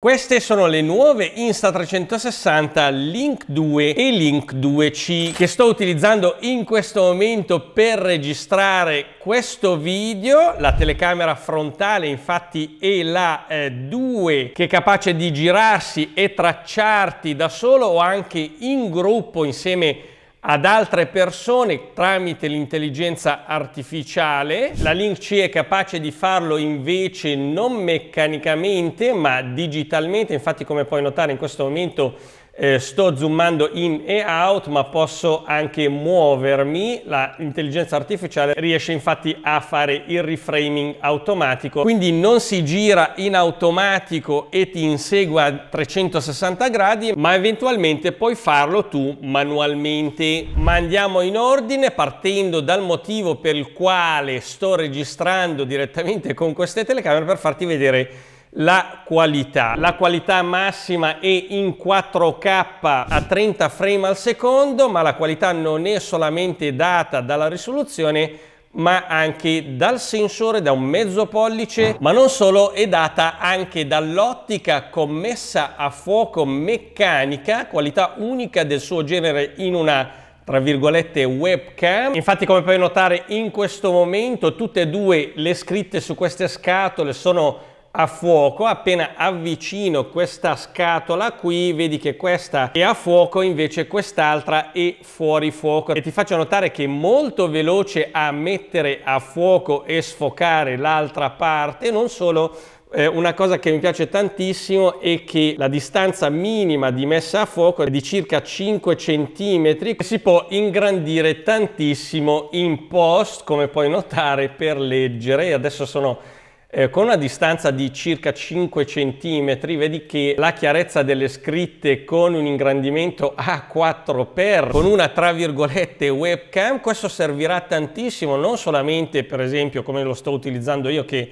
Queste sono le nuove Insta360 Link 2 e Link 2C che sto utilizzando in questo momento per registrare questo video. La telecamera frontale infatti è la eh, 2 che è capace di girarsi e tracciarti da solo o anche in gruppo insieme a ad altre persone tramite l'intelligenza artificiale. La Link C è capace di farlo invece non meccanicamente ma digitalmente, infatti come puoi notare in questo momento eh, sto zoomando in e out ma posso anche muovermi l'intelligenza artificiale riesce infatti a fare il reframing automatico quindi non si gira in automatico e ti insegue a 360 gradi ma eventualmente puoi farlo tu manualmente ma andiamo in ordine partendo dal motivo per il quale sto registrando direttamente con queste telecamere per farti vedere la qualità. La qualità massima è in 4K a 30 frame al secondo, ma la qualità non è solamente data dalla risoluzione, ma anche dal sensore da un mezzo pollice ma non solo è data anche dall'ottica commessa a fuoco meccanica qualità unica del suo genere in una tra virgolette webcam infatti come puoi notare in questo momento tutte e due le scritte su queste scatole sono a fuoco, appena avvicino questa scatola qui, vedi che questa è a fuoco, invece quest'altra è fuori fuoco. E ti faccio notare che è molto veloce a mettere a fuoco e sfocare l'altra parte, non solo eh, una cosa che mi piace tantissimo è che la distanza minima di messa a fuoco è di circa 5 cm si può ingrandire tantissimo in post come puoi notare per leggere adesso sono eh, con una distanza di circa 5 cm vedi che la chiarezza delle scritte con un ingrandimento a 4 per con una tra virgolette webcam questo servirà tantissimo non solamente per esempio come lo sto utilizzando io che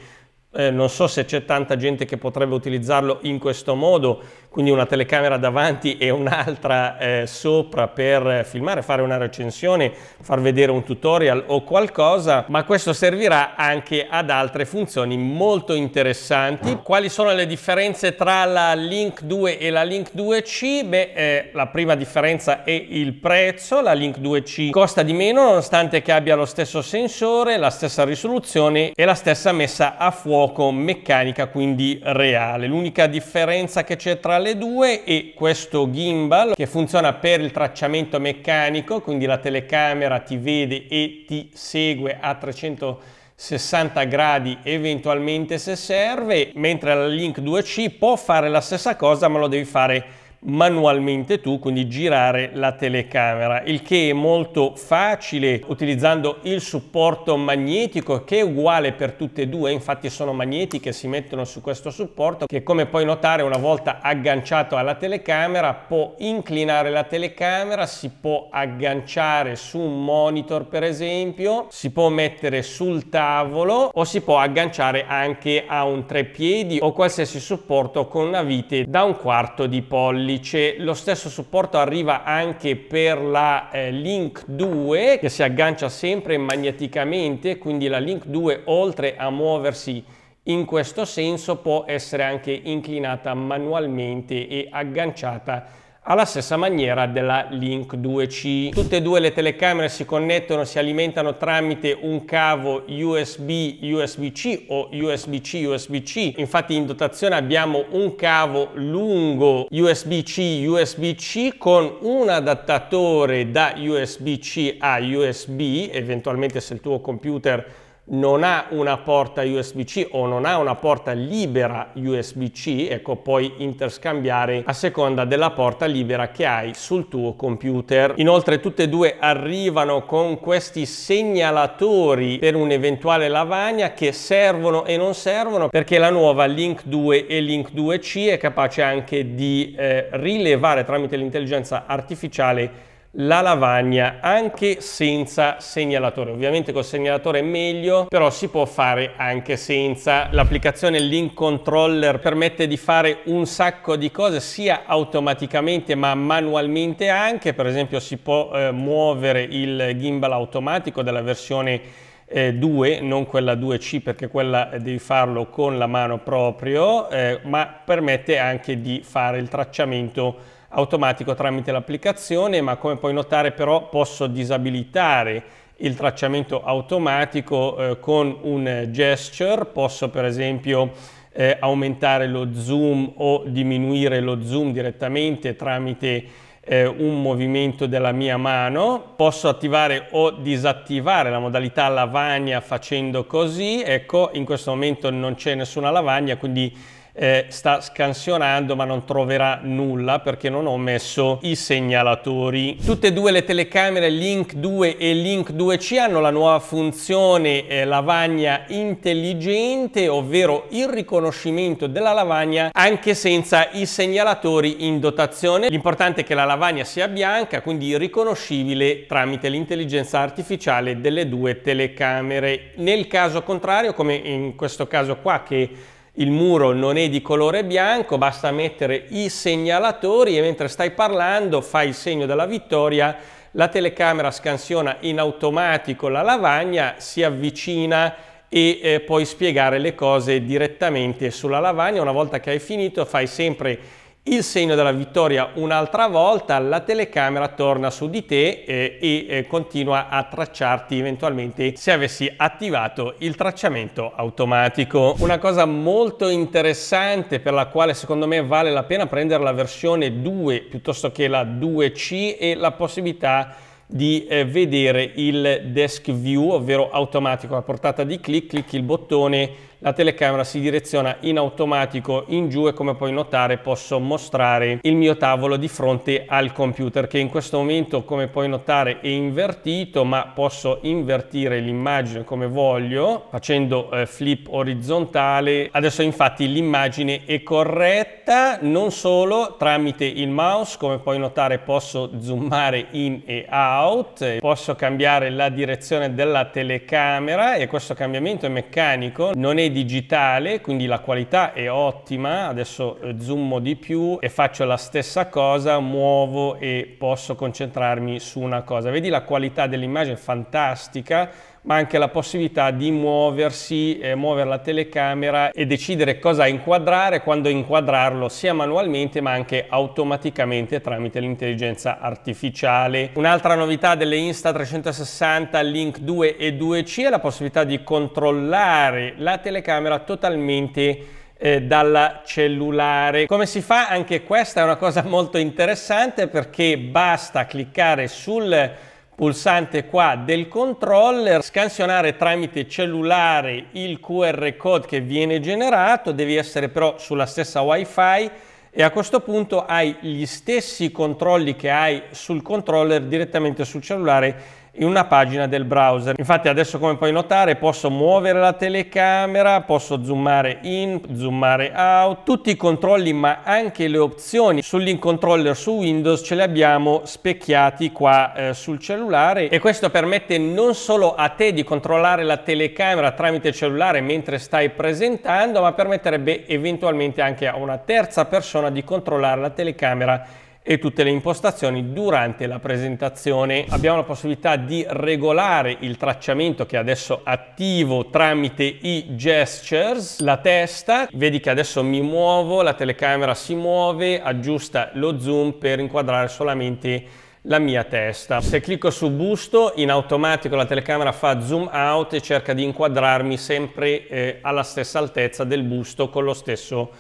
eh, non so se c'è tanta gente che potrebbe utilizzarlo in questo modo, quindi una telecamera davanti e un'altra eh, sopra per filmare, fare una recensione, far vedere un tutorial o qualcosa, ma questo servirà anche ad altre funzioni molto interessanti. Quali sono le differenze tra la Link 2 e la Link 2C? Beh, eh, la prima differenza è il prezzo, la Link 2C costa di meno nonostante che abbia lo stesso sensore, la stessa risoluzione e la stessa messa a fuoco poco meccanica, quindi reale. L'unica differenza che c'è tra le due è questo gimbal che funziona per il tracciamento meccanico, quindi la telecamera ti vede e ti segue a 360 60 gradi eventualmente se serve, mentre la Link 2C può fare la stessa cosa ma lo devi fare manualmente tu, quindi girare la telecamera, il che è molto facile utilizzando il supporto magnetico che è uguale per tutte e due, infatti sono magneti che si mettono su questo supporto che come puoi notare una volta agganciato alla telecamera può inclinare la telecamera, si può agganciare su un monitor per esempio, si può mettere sul tavolo o si può agganciare anche a un treppiedi o qualsiasi supporto con una vite da un quarto di pollice dice lo stesso supporto arriva anche per la eh, Link 2 che si aggancia sempre magneticamente, quindi la Link 2 oltre a muoversi in questo senso può essere anche inclinata manualmente e agganciata alla stessa maniera della Link 2C. Tutte e due le telecamere si connettono, si alimentano tramite un cavo USB USB-C o USB-C USB-C. Infatti in dotazione abbiamo un cavo lungo USB-C USB-C con un adattatore da USB-C a USB, eventualmente se il tuo computer non ha una porta USB-C o non ha una porta libera USB-C, ecco, puoi interscambiare a seconda della porta libera che hai sul tuo computer. Inoltre tutte e due arrivano con questi segnalatori per un'eventuale lavagna che servono e non servono perché la nuova Link 2 e Link 2C è capace anche di eh, rilevare tramite l'intelligenza artificiale la lavagna anche senza segnalatore. Ovviamente col segnalatore è meglio, però si può fare anche senza. L'applicazione Link Controller permette di fare un sacco di cose sia automaticamente ma manualmente anche. Per esempio si può eh, muovere il gimbal automatico della versione eh, 2, non quella 2C perché quella eh, devi farlo con la mano proprio, eh, ma permette anche di fare il tracciamento automatico tramite l'applicazione, ma come puoi notare però posso disabilitare il tracciamento automatico eh, con un gesture, posso per esempio eh, aumentare lo zoom o diminuire lo zoom direttamente tramite eh, un movimento della mia mano, posso attivare o disattivare la modalità lavagna facendo così, ecco in questo momento non c'è nessuna lavagna quindi eh, sta scansionando ma non troverà nulla perché non ho messo i segnalatori. Tutte e due le telecamere Link 2 e Link 2C hanno la nuova funzione eh, lavagna intelligente, ovvero il riconoscimento della lavagna anche senza i segnalatori in dotazione. L'importante è che la lavagna sia bianca, quindi riconoscibile tramite l'intelligenza artificiale delle due telecamere. Nel caso contrario, come in questo caso qua che il muro non è di colore bianco, basta mettere i segnalatori e mentre stai parlando fai il segno della vittoria, la telecamera scansiona in automatico la lavagna, si avvicina e eh, puoi spiegare le cose direttamente sulla lavagna. Una volta che hai finito fai sempre il segno della vittoria un'altra volta, la telecamera torna su di te eh, e eh, continua a tracciarti eventualmente se avessi attivato il tracciamento automatico. Una cosa molto interessante per la quale secondo me vale la pena prendere la versione 2 piuttosto che la 2C è la possibilità di eh, vedere il desk view, ovvero automatico a portata di clic, clicchi il bottone, la telecamera si direziona in automatico in giù e come puoi notare posso mostrare il mio tavolo di fronte al computer che in questo momento come puoi notare è invertito ma posso invertire l'immagine come voglio facendo eh, flip orizzontale adesso infatti l'immagine è corretta non solo tramite il mouse come puoi notare posso zoomare in e out eh, posso cambiare la direzione della telecamera e questo cambiamento è meccanico non è digitale, quindi la qualità è ottima, adesso eh, zoomo di più e faccio la stessa cosa, muovo e posso concentrarmi su una cosa. Vedi la qualità dell'immagine fantastica, ma anche la possibilità di muoversi, eh, muovere la telecamera e decidere cosa inquadrare, quando inquadrarlo sia manualmente ma anche automaticamente tramite l'intelligenza artificiale. Un'altra novità delle Insta360 Link 2 e 2C è la possibilità di controllare la telecamera totalmente eh, dal cellulare. Come si fa? Anche questa è una cosa molto interessante perché basta cliccare sul pulsante qua del controller, scansionare tramite cellulare il QR code che viene generato, devi essere però sulla stessa wifi e a questo punto hai gli stessi controlli che hai sul controller direttamente sul cellulare in una pagina del browser. Infatti adesso come puoi notare posso muovere la telecamera, posso zoomare in, zoomare out, tutti i controlli ma anche le opzioni sull'incontroller su Windows ce li abbiamo specchiati qua eh, sul cellulare e questo permette non solo a te di controllare la telecamera tramite cellulare mentre stai presentando ma permetterebbe eventualmente anche a una terza persona di controllare la telecamera e tutte le impostazioni durante la presentazione. Abbiamo la possibilità di regolare il tracciamento che adesso attivo tramite i gestures, la testa, vedi che adesso mi muovo, la telecamera si muove, aggiusta lo zoom per inquadrare solamente la mia testa. Se clicco su busto, in automatico la telecamera fa zoom out e cerca di inquadrarmi sempre eh, alla stessa altezza del busto con lo stesso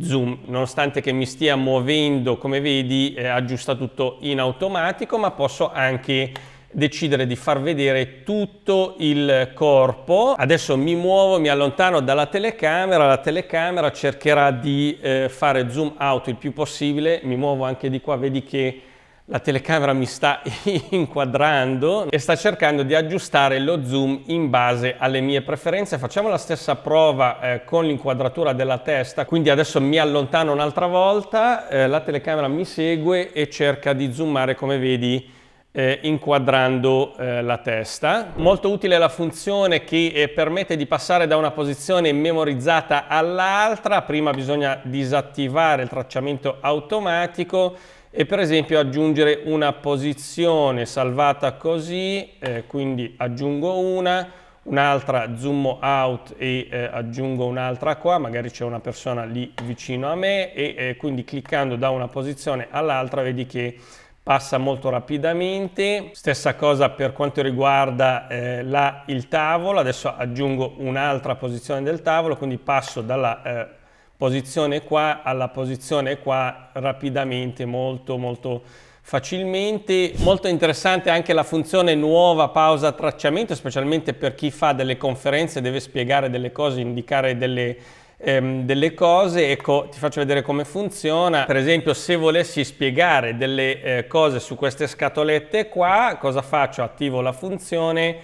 zoom, nonostante che mi stia muovendo, come vedi, eh, aggiusta tutto in automatico, ma posso anche decidere di far vedere tutto il corpo. Adesso mi muovo, mi allontano dalla telecamera, la telecamera cercherà di eh, fare zoom out il più possibile, mi muovo anche di qua, vedi che la telecamera mi sta inquadrando e sta cercando di aggiustare lo zoom in base alle mie preferenze. Facciamo la stessa prova eh, con l'inquadratura della testa, quindi adesso mi allontano un'altra volta, eh, la telecamera mi segue e cerca di zoomare come vedi eh, inquadrando eh, la testa. Molto utile la funzione che eh, permette di passare da una posizione memorizzata all'altra, prima bisogna disattivare il tracciamento automatico e per esempio aggiungere una posizione salvata così, eh, quindi aggiungo una, un'altra zoom out e eh, aggiungo un'altra qua, magari c'è una persona lì vicino a me e eh, quindi cliccando da una posizione all'altra vedi che passa molto rapidamente. Stessa cosa per quanto riguarda eh, la, il tavolo, adesso aggiungo un'altra posizione del tavolo, quindi passo dalla eh, posizione qua alla posizione qua rapidamente, molto molto facilmente. Molto interessante anche la funzione nuova pausa tracciamento, specialmente per chi fa delle conferenze, deve spiegare delle cose, indicare delle, ehm, delle cose. Ecco, ti faccio vedere come funziona. Per esempio, se volessi spiegare delle eh, cose su queste scatolette qua, cosa faccio? Attivo la funzione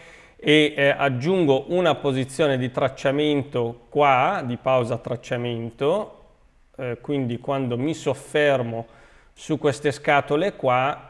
e eh, aggiungo una posizione di tracciamento qua, di pausa tracciamento, eh, quindi quando mi soffermo su queste scatole qua,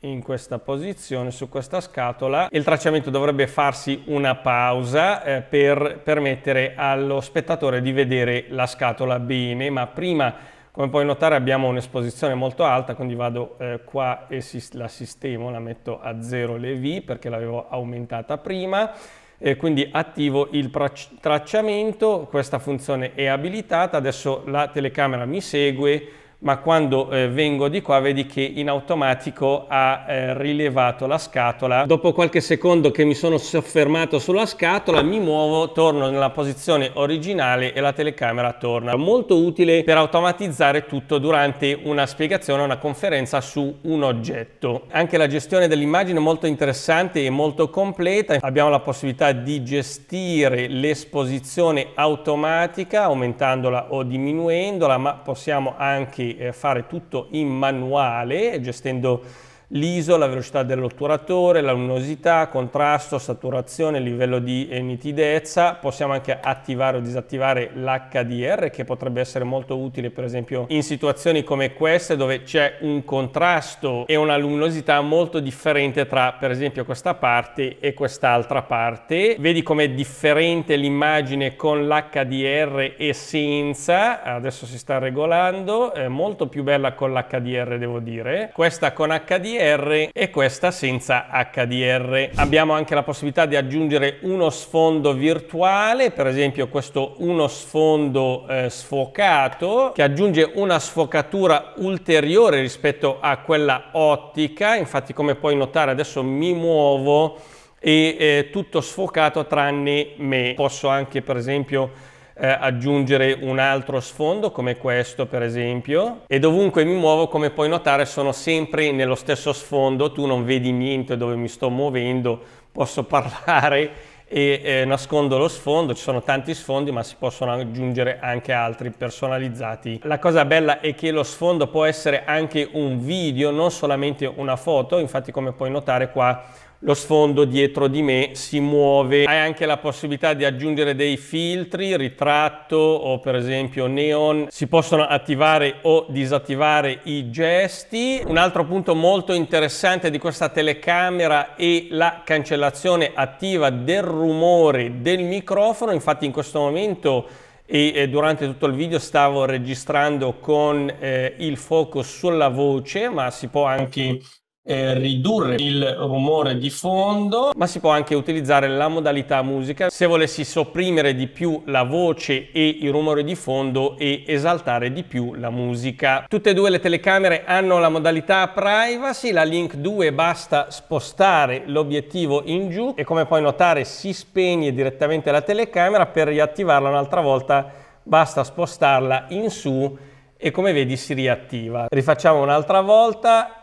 in questa posizione, su questa scatola, il tracciamento dovrebbe farsi una pausa eh, per permettere allo spettatore di vedere la scatola bene, ma prima come puoi notare abbiamo un'esposizione molto alta, quindi vado eh, qua e la sistemo, la metto a 0 le V perché l'avevo aumentata prima, e quindi attivo il tracciamento, questa funzione è abilitata, adesso la telecamera mi segue, ma quando eh, vengo di qua vedi che in automatico ha eh, rilevato la scatola. Dopo qualche secondo che mi sono soffermato sulla scatola mi muovo, torno nella posizione originale e la telecamera torna. Molto utile per automatizzare tutto durante una spiegazione, una conferenza su un oggetto. Anche la gestione dell'immagine è molto interessante e molto completa. Abbiamo la possibilità di gestire l'esposizione automatica aumentandola o diminuendola, ma possiamo anche di eh, fare tutto in manuale, gestendo l'ISO, la velocità dell'otturatore, la luminosità, contrasto, saturazione, livello di nitidezza. Possiamo anche attivare o disattivare l'HDR che potrebbe essere molto utile per esempio in situazioni come queste dove c'è un contrasto e una luminosità molto differente tra per esempio questa parte e quest'altra parte. Vedi com'è differente l'immagine con l'HDR e senza. Adesso si sta regolando, è molto più bella con l'HDR devo dire. Questa con HDR HDR e questa senza HDR. Abbiamo anche la possibilità di aggiungere uno sfondo virtuale, per esempio questo uno sfondo eh, sfocato che aggiunge una sfocatura ulteriore rispetto a quella ottica, infatti come puoi notare adesso mi muovo e eh, tutto sfocato tranne me. Posso anche per esempio eh, aggiungere un altro sfondo come questo per esempio e dovunque mi muovo come puoi notare sono sempre nello stesso sfondo, tu non vedi niente dove mi sto muovendo, posso parlare e eh, nascondo lo sfondo, ci sono tanti sfondi ma si possono aggiungere anche altri personalizzati. La cosa bella è che lo sfondo può essere anche un video, non solamente una foto, infatti come puoi notare qua lo sfondo dietro di me si muove. Hai anche la possibilità di aggiungere dei filtri, ritratto o per esempio neon. Si possono attivare o disattivare i gesti. Un altro punto molto interessante di questa telecamera è la cancellazione attiva del rumore del microfono. Infatti in questo momento e durante tutto il video stavo registrando con eh, il focus sulla voce ma si può anche ridurre il rumore di fondo. Ma si può anche utilizzare la modalità musica se volessi sopprimere di più la voce e il rumore di fondo e esaltare di più la musica. Tutte e due le telecamere hanno la modalità privacy, la Link 2 basta spostare l'obiettivo in giù e come puoi notare si spegne direttamente la telecamera per riattivarla un'altra volta basta spostarla in su e come vedi si riattiva. Rifacciamo un'altra volta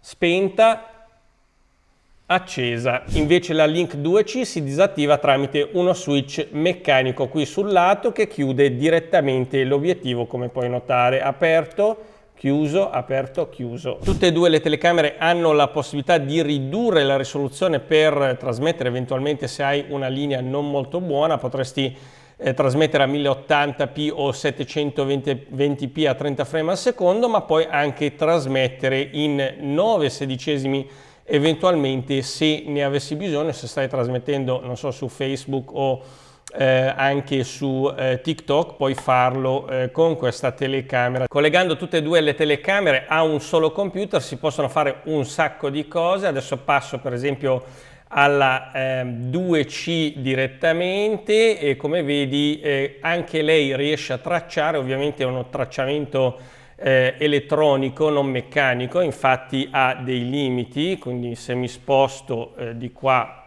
spenta, accesa. Invece la Link 2C si disattiva tramite uno switch meccanico qui sul lato che chiude direttamente l'obiettivo, come puoi notare, aperto, chiuso, aperto, chiuso. Tutte e due le telecamere hanno la possibilità di ridurre la risoluzione per trasmettere eventualmente se hai una linea non molto buona potresti eh, trasmettere a 1080p o 720p a 30 frame al secondo, ma poi anche trasmettere in 9 sedicesimi eventualmente se ne avessi bisogno, se stai trasmettendo, non so, su Facebook o eh, anche su eh, TikTok, puoi farlo eh, con questa telecamera. Collegando tutte e due le telecamere a un solo computer si possono fare un sacco di cose. Adesso passo per esempio alla eh, 2C direttamente e come vedi eh, anche lei riesce a tracciare, ovviamente è uno tracciamento eh, elettronico, non meccanico, infatti ha dei limiti, quindi se mi sposto eh, di qua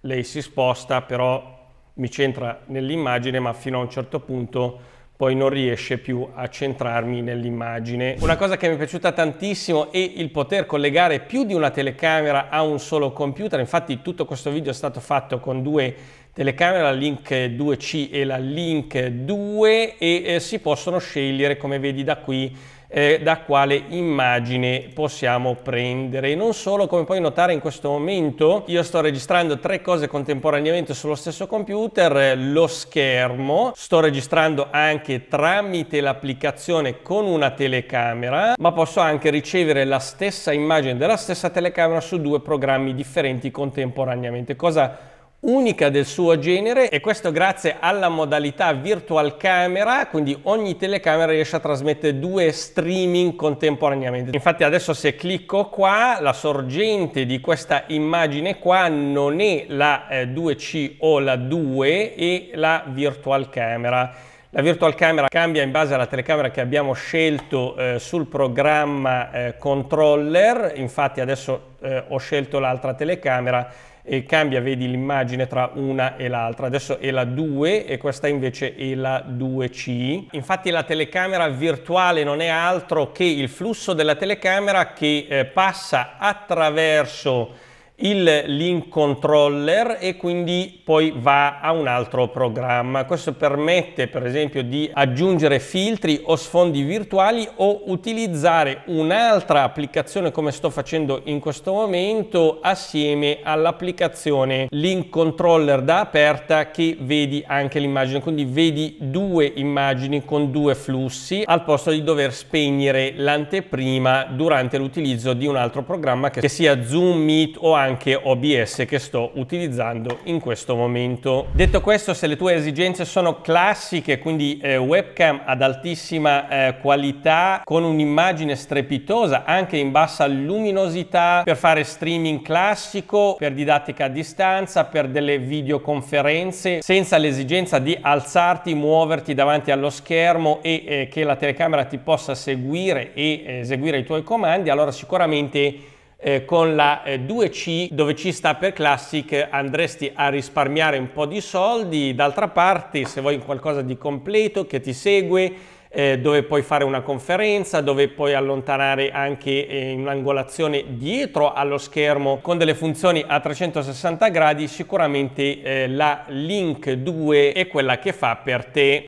lei si sposta, però mi centra nell'immagine ma fino a un certo punto poi non riesce più a centrarmi nell'immagine. Una cosa che mi è piaciuta tantissimo è il poter collegare più di una telecamera a un solo computer, infatti tutto questo video è stato fatto con due telecamere, la Link 2C e la Link 2 e eh, si possono scegliere come vedi da qui eh, da quale immagine possiamo prendere. Non solo, come puoi notare in questo momento, io sto registrando tre cose contemporaneamente sullo stesso computer, lo schermo, sto registrando anche tramite l'applicazione con una telecamera, ma posso anche ricevere la stessa immagine della stessa telecamera su due programmi differenti contemporaneamente. Cosa unica del suo genere e questo grazie alla modalità virtual camera, quindi ogni telecamera riesce a trasmettere due streaming contemporaneamente. Infatti adesso se clicco qua, la sorgente di questa immagine qua non è la 2C eh, o la 2, è la virtual camera. La virtual camera cambia in base alla telecamera che abbiamo scelto eh, sul programma eh, controller, infatti adesso eh, ho scelto l'altra telecamera e cambia, vedi l'immagine tra una e l'altra. Adesso è la 2 e questa invece è la 2C. Infatti la telecamera virtuale non è altro che il flusso della telecamera che eh, passa attraverso il link controller e quindi poi va a un altro programma. Questo permette per esempio di aggiungere filtri o sfondi virtuali o utilizzare un'altra applicazione come sto facendo in questo momento assieme all'applicazione link controller da aperta che vedi anche l'immagine, quindi vedi due immagini con due flussi al posto di dover spegnere l'anteprima durante l'utilizzo di un altro programma che sia Zoom, Meet o anche anche OBS che sto utilizzando in questo momento. Detto questo, se le tue esigenze sono classiche, quindi eh, webcam ad altissima eh, qualità, con un'immagine strepitosa, anche in bassa luminosità, per fare streaming classico, per didattica a distanza, per delle videoconferenze, senza l'esigenza di alzarti, muoverti davanti allo schermo e eh, che la telecamera ti possa seguire e eh, eseguire i tuoi comandi, allora sicuramente eh, con la eh, 2C dove ci sta per classic andresti a risparmiare un po' di soldi, d'altra parte se vuoi qualcosa di completo che ti segue eh, dove puoi fare una conferenza, dove puoi allontanare anche eh, in un'angolazione dietro allo schermo con delle funzioni a 360 gradi, sicuramente eh, la Link 2 è quella che fa per te.